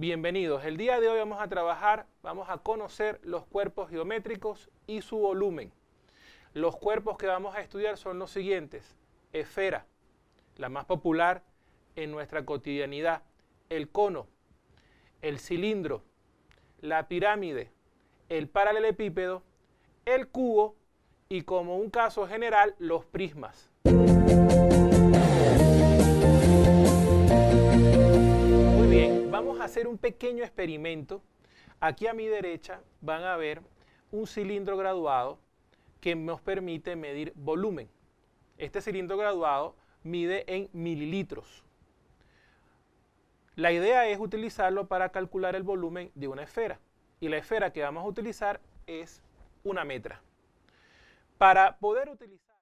Bienvenidos. El día de hoy vamos a trabajar, vamos a conocer los cuerpos geométricos y su volumen. Los cuerpos que vamos a estudiar son los siguientes. Esfera, la más popular en nuestra cotidianidad. El cono, el cilindro, la pirámide, el paralelepípedo, el cubo y como un caso general, los prismas. Vamos a hacer un pequeño experimento. Aquí a mi derecha van a ver un cilindro graduado que nos permite medir volumen. Este cilindro graduado mide en mililitros. La idea es utilizarlo para calcular el volumen de una esfera. Y la esfera que vamos a utilizar es una metra. Para poder utilizar...